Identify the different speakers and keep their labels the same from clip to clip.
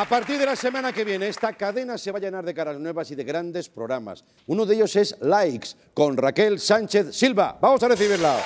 Speaker 1: A partir de la semana que viene, esta cadena se va a llenar de caras nuevas y de grandes programas. Uno de ellos es Likes, con Raquel Sánchez Silva. Vamos a recibirla.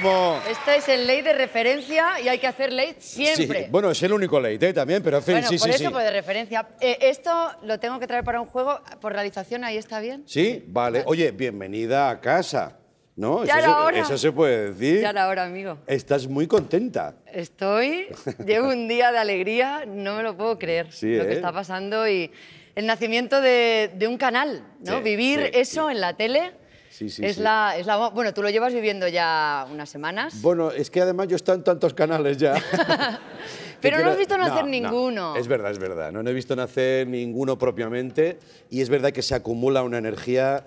Speaker 1: como...
Speaker 2: Esta es el ley de referencia y hay que hacer ley siempre.
Speaker 1: bueno, es el único ley ¿eh? también, pero en fin, sí, por eso, por de
Speaker 2: referencia. Eh, esto lo tengo que traer para un juego, por realización, ahí está bien.
Speaker 1: Sí, vale. Oye, bienvenida a casa. ¿No? Ya eso, eso se puede decir. Ya la hora, amigo. Estás muy contenta.
Speaker 2: Estoy, llevo un día de alegría, no me lo puedo creer sí, lo que ¿eh? está pasando y el nacimiento de, de un canal, ¿no? Vivir eso en la tele
Speaker 1: es, La,
Speaker 2: es la, bueno, tú lo llevas viviendo ya unas semanas.
Speaker 1: Bueno, es que además yo he estado en tantos canales ya.
Speaker 2: Pero no has visto nacer ninguno. es
Speaker 1: verdad, es verdad. no he visto nacer ninguno propiamente y es verdad que se acumula una energía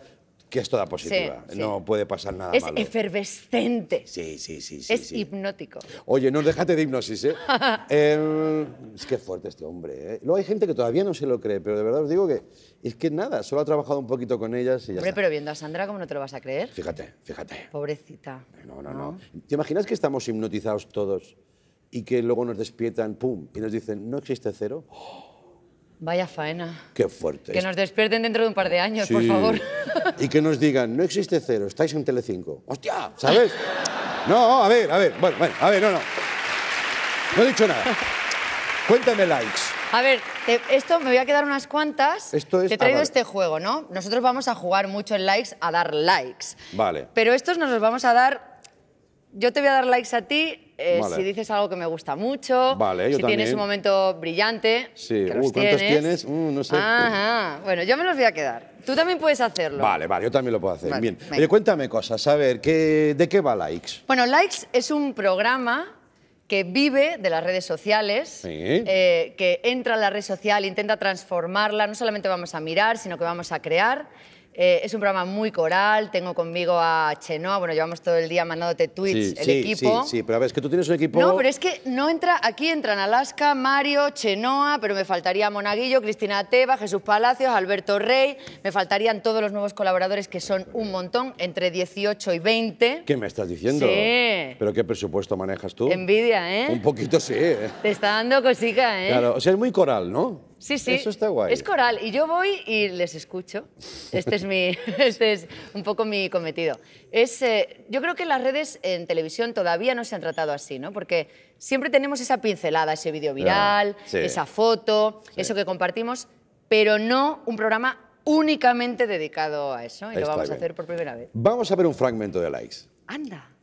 Speaker 1: que es toda positiva, no puede pasar nada es malo. Es
Speaker 2: efervescente.
Speaker 1: Sí, sí, sí. sí es
Speaker 2: hipnótico.
Speaker 1: Oye, no déjate de hipnosis, ¿eh? Em, es que fuerte este hombre, ¿eh? Luego hay gente que todavía no se lo cree, pero de verdad os digo que es que nada, solo ha trabajado un poquito con ellas y ya Hombre,
Speaker 2: pero viendo a Sandra, ¿cómo no te lo vas a creer?
Speaker 1: Fíjate, fíjate.
Speaker 2: Pobrecita.
Speaker 1: No, no, no, ¿Te imaginas que estamos hipnotizados todos y que luego nos despiertan, pum, y nos dicen, no existe cero? ¡Oh!
Speaker 2: Vaya faena.
Speaker 1: Qué fuerte. Que nos
Speaker 2: despierten dentro de un par de años, por favor.
Speaker 1: Y que nos digan, no existe cero, estáis en Telecinco. ¡Hostia! ¿Sabes? No, a ver, a ver, bueno, bueno, a ver, no, no. No he dicho nada. Cuéntame likes.
Speaker 2: A ver, eh, esto me voy a quedar unas cuantas. Esto es, te he traído este juego, ¿no? Nosotros vamos a jugar mucho en likes a dar likes. Vale. Pero estos nos los vamos a dar... Yo te voy a dar likes a ti, eh, si dices algo que me gusta mucho, si tienes un momento brillante.
Speaker 1: Uh, ¿cuántos tienes? Mm, no sé.
Speaker 2: Bueno, yo me los voy a quedar. Tú también puedes hacerlo. Vale,
Speaker 1: vale, yo también lo puedo hacer. cuéntame cosas, a ver, ¿de qué va Likes?
Speaker 2: Bueno, Likes es un programa que vive de las redes sociales,
Speaker 1: eh,
Speaker 2: que entra a la red social, intenta transformarla, no solamente vamos a mirar, sino que vamos a crear. Eh, es un programa muy coral, tengo conmigo a Chenoa, bueno, llevamos todo el día mandándote tweets el equipo. Sí,
Speaker 1: sí, pero a ver, es que tú tienes un equipo... No, pero
Speaker 2: es que no entra, aquí entran Alaska, Mario, Chenoa, pero me faltaría Monaguillo, Cristina Teba, Jesús Palacios, Alberto Rey, me faltarían todos los nuevos colaboradores que son un montón, entre 18 y 20.
Speaker 1: ¿Qué me estás diciendo? Sí. ¿Pero qué presupuesto manejas tú? Envidia, ¿eh? Un poquito sí. ¿eh?
Speaker 2: Te está dando cosica, ¿eh? Claro,
Speaker 1: o sea, es muy coral, ¿no? Sí, sí. Eso está guay. Es
Speaker 2: coral. Y yo voy y les escucho. Este es, mi, este es un poco mi cometido. Eh, yo creo que las redes en televisión todavía no se han tratado así, ¿no? Porque siempre tenemos esa pincelada, ese vídeo viral, esa foto, eso que compartimos, pero no un programa únicamente dedicado a eso. Y lo vamos a hacer por primera vez.
Speaker 1: Vamos a ver un fragmento de likes.
Speaker 2: Anda.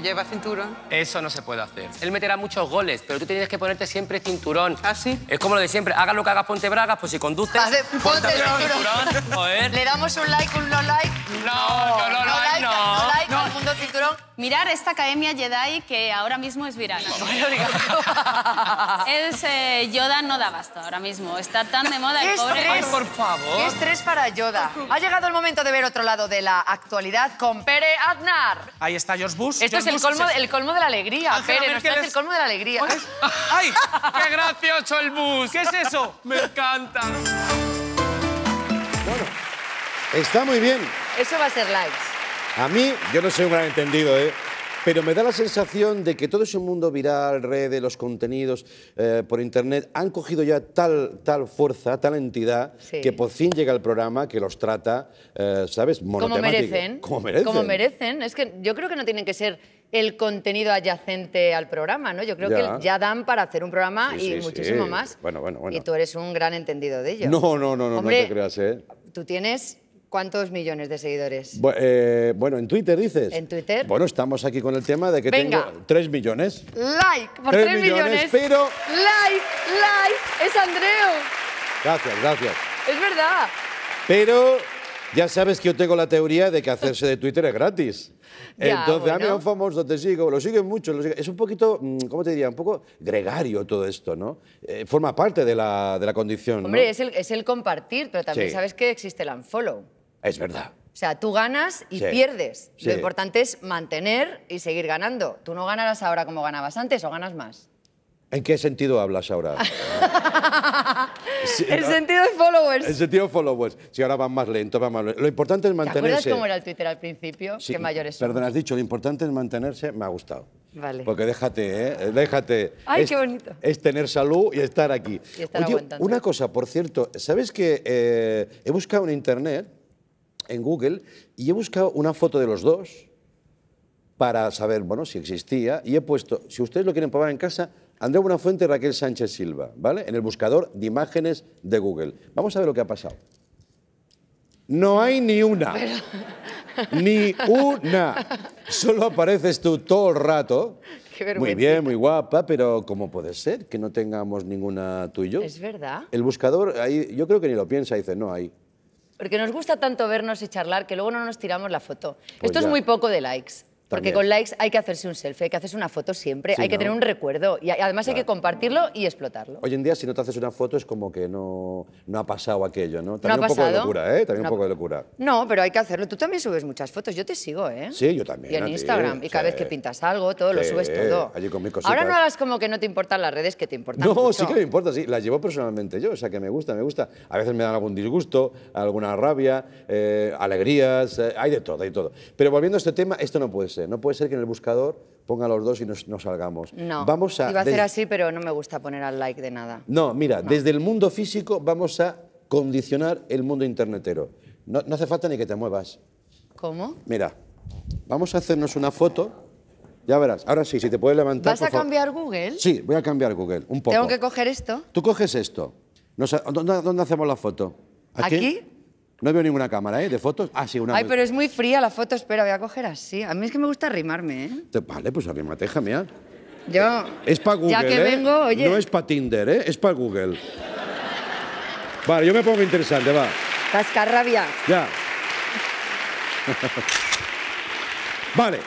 Speaker 2: lleva cinturón. Eso no se puede hacer. Él meterá muchos goles, pero tú tienes que ponerte siempre cinturón. así ah, Es como lo de siempre. Haga lo que hagas, ponte bragas, pues si conduces... ponte, cinturón. Le damos un like, un no like. No, no, no, like, no. Mirar esta academia Jedi que ahora mismo es viral. es eh, Yoda no da basta ahora mismo. Está tan de moda el pobre. por favor. ¿Qué estrés para Yoda? Ha llegado el momento de ver otro lado de la actualidad con Pere Aznar. Ahí está George Bush. Esto es el, colmo, de la alegría, Pere. No estás es... el colmo de la alegría. ¡Ay! ¡Qué gracioso el bus! ¿Qué es eso? Me encanta. Bueno,
Speaker 1: está muy bien.
Speaker 2: Eso va a ser live.
Speaker 1: A mí, yo no soy un gran entendido, ¿eh? Pero me da la sensación de que todo ese mundo viral, redes, los contenidos eh, por internet han cogido ya tal, tal fuerza, tal entidad, que por fin llega el programa que los trata, eh, ¿sabes? Como merecen. Como merecen. Como
Speaker 2: merecen. Es que yo creo que no tienen que ser el contenido adyacente al programa, ¿no? Yo creo que ya dan para hacer un programa y muchísimo más.
Speaker 1: Bueno, bueno, bueno. Y tú
Speaker 2: eres un gran entendido de ello. No, no, no, no, no te creas, ¿eh? Tú tienes ¿Cuántos millones de seguidores?
Speaker 1: Eh, bueno, en Twitter dices. En Twitter. Bueno, estamos aquí con el tema de que tengo 3 millones.
Speaker 2: Like, por 3, millones, millones, Pero. Like, like, es Andreu.
Speaker 1: Gracias, gracias. Es verdad. Pero ya sabes que yo tengo la teoría de que hacerse de Twitter es gratis.
Speaker 2: Entonces, a mí un
Speaker 1: famoso te sigo, lo siguen mucho. Lo Es un poquito, mm, ¿cómo te diría? Un poco gregario todo esto, ¿no? Eh, forma parte de la, condición. Hombre, ¿no?
Speaker 2: es, el, es, el, compartir, pero también sabes que existe el unfollow. Es verdad. O sea, tú ganas y pierdes. Lo importante es mantener y seguir ganando. Tú no ganarás ahora como ganabas antes o ganas más.
Speaker 1: ¿En qué sentido hablas ahora? el sentido
Speaker 2: de followers. El
Speaker 1: sentido followers. Si ahora van más lento, van más lento. Lo importante es mantenerse. ¿Te acuerdas cómo era
Speaker 2: el Twitter al principio? ¿Qué mayores Perdón, has
Speaker 1: dicho, lo importante es mantenerse. Me ha gustado. Vale. Porque déjate, ¿eh? Déjate. Ay, es, qué bonito. Es tener salud y estar aquí. Y estar Oye, una cosa, por cierto, ¿sabes que eh, he buscado en internet en Google y he buscado una foto de los dos para saber, bueno, si existía, y he puesto, si ustedes lo quieren probar en casa, una Buenafuente, Raquel Sánchez Silva, ¿vale? En el buscador de imágenes de Google. Vamos a ver lo que ha pasado. No hay ni una. Ni una. Solo apareces tú todo el rato. muy bien, muy guapa, pero ¿cómo puede ser que no tengamos ninguna tú y yo? Es verdad. El buscador, ahí, yo creo que ni lo piensa, dice, no hay.
Speaker 2: Porque nos gusta tanto vernos y charlar que luego no nos tiramos la foto. Pues Esto es muy poco de likes. Porque con likes hay que hacerse un selfie, hay que hacerse una foto siempre, hay que tener un recuerdo y además hay que compartirlo y explotarlo. Hoy
Speaker 1: en día si no te haces una foto es como que no, no ha pasado aquello, ¿no? También un poco de locura, ¿eh? También un poco de locura.
Speaker 2: No, pero hay que hacerlo. Tú también subes muchas fotos, yo te sigo, ¿eh? Sí,
Speaker 1: yo también. Y en Instagram, y cada vez que
Speaker 2: pintas algo, todo lo subes todo.
Speaker 1: Allí con Ahora no hagas
Speaker 2: como que no te importan las redes, que te importan No, sí que me
Speaker 1: importa, sí. Las llevo personalmente yo, o sea que me gusta, me gusta. A veces me dan algún disgusto, alguna rabia, eh, alegrías, eh, hay de todo, hay de todo. Pero volviendo a este tema, esto no puede ser. No puede ser que en el buscador ponga los dos y nos, salgamos. No, vamos a, iba a hacer así,
Speaker 2: pero no me gusta poner al like de nada.
Speaker 1: No, mira, desde el mundo físico vamos a condicionar el mundo internetero. No, hace falta ni que te muevas. ¿Cómo? Mira, vamos a hacernos una foto. Ya verás, ahora sí, si te puedes levantar. ¿Vas a cambiar Google? Sí, voy a cambiar Google, un poco. ¿Tengo que
Speaker 2: coger esto?
Speaker 1: Tú coges esto. ¿dónde, ¿Dónde hacemos la foto? ¿Aquí? No veo ninguna cámara, ¿eh? De fotos. Ah, sí, una. Ay, pero es
Speaker 2: muy fría la foto. Espera, voy a coger así. A mí es que me gusta arrimarme,
Speaker 1: ¿eh? Vale, pues arrímate, hija mía. Yo. Es para Google. Ya que ¿eh? vengo, oye. No es para Tinder, ¿eh? Es para Google. vale, yo me pongo interesante, va.
Speaker 2: Cascarrabia.
Speaker 1: Ya. vale.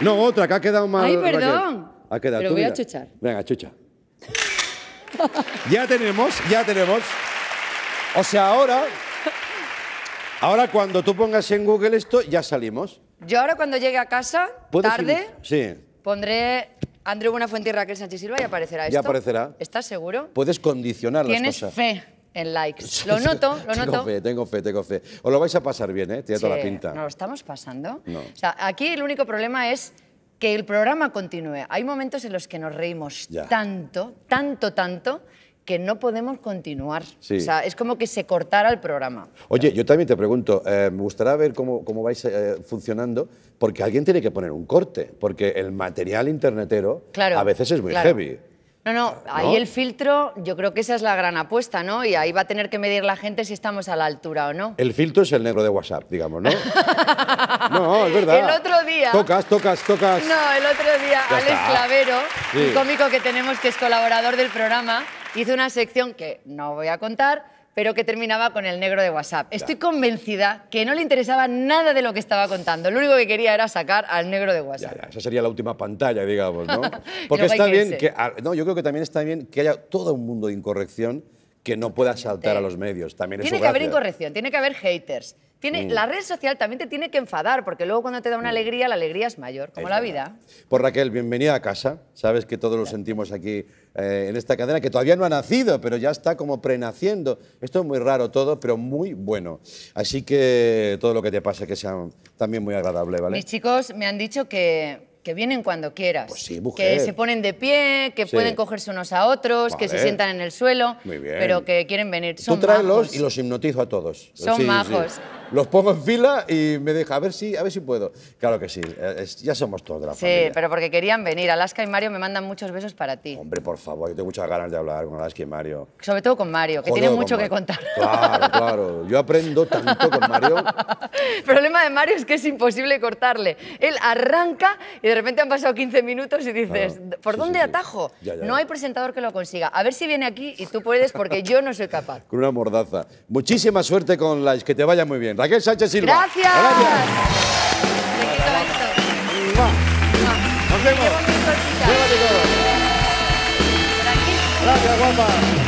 Speaker 1: No, otra, que ha quedado mal. Ay, perdón. Ha quedado. Pero voy a chuchar. Venga, chucha. ya tenemos, ya tenemos. O sea, ahora Ahora cuando tú pongas en Google esto, ya salimos.
Speaker 2: Yo ahora cuando llegue a casa, tarde, pondré Andreu Buenafuente y Raquel Sánchez Silva y aparecerá esto. Ya aparecerá. ¿Estás seguro?
Speaker 1: Puedes condicionar las cosas. Tienes
Speaker 2: fe en likes. Lo noto, lo noto. Tengo
Speaker 1: fe, tengo fe, tengo fe. Os lo vais a pasar bien, ¿eh? Tiene toda la pinta. No lo
Speaker 2: estamos pasando? aquí el único problema es que el programa continúe. Hay momentos en los que nos reímos tanto, tanto, tanto que no podemos continuar. O sea, es como que se cortara el programa.
Speaker 1: Oye, yo también te pregunto, eh, me gustaría ver cómo, cómo vais eh, funcionando, porque alguien tiene que poner un corte, porque el material internetero claro, a veces es muy heavy.
Speaker 2: No, no, ahí el filtro, yo creo que esa es la gran apuesta, ¿no? Y ahí va a tener que medir la gente si estamos a la altura o no.
Speaker 1: El filtro es el negro de WhatsApp, digamos, ¿no? no, es verdad. El otro día. Tocas, tocas, tocas. No,
Speaker 2: el otro día, Alex Clavero, cómico que tenemos que es colaborador del programa, Hice una sección que no voy a contar, pero que terminaba con el negro de WhatsApp. Estoy convencida que no le interesaba nada de lo que estaba contando. Lo único que quería era sacar al negro de WhatsApp. Ya,
Speaker 1: esa sería la última pantalla, digamos, ¿no? Porque está bien ah, yo creo que también está bien que haya todo un mundo de incorrección que no pueda saltar a los medios. También tiene que haber
Speaker 2: incorrección, tiene que haber haters. Tiene, mm. La red social también te tiene que enfadar, porque luego cuando te da una mm. alegría, la alegría es mayor, como la vida.
Speaker 1: por pues Raquel, bienvenida a casa. Sabes que todos lo sentimos aquí eh, en esta cadena, que todavía no ha nacido, pero ya está como prenaciendo. Esto es muy raro todo, pero muy bueno. Así que todo lo que te pase que sea también muy agradable, ¿vale? Mis
Speaker 2: chicos me han dicho que que vienen cuando quieras. Pues que se ponen de pie, que pueden cogerse unos a otros, que se sientan en el suelo, pero que quieren venir. Son Tú tráelos y
Speaker 1: los hipnotizo a todos. Son majos los pongo en fila y me deja, a ver si, a ver si puedo. Claro que sí, eh, ya somos todos de la sí, familia. Sí,
Speaker 2: pero porque querían venir. Alaska y Mario me mandan muchos besos para ti.
Speaker 1: Hombre, por favor, yo tengo muchas ganas de hablar con Alaska y Mario.
Speaker 2: Sobre todo con Mario, que tiene mucho que contar. Claro,
Speaker 1: claro. Yo aprendo tanto con Mario.
Speaker 2: El problema de Mario es que es imposible cortarle. Él arranca y de repente han pasado 15 minutos y dices, ah, ¿por dónde atajo? no hay presentador que lo consiga. A ver si viene aquí y tú puedes porque yo no soy capaz.
Speaker 1: Con una mordaza. Muchísima suerte con la que te vaya muy bien. Raquel Sánchez Silva. Gracias. Gracias. Nos vemos. Gracias, guapa.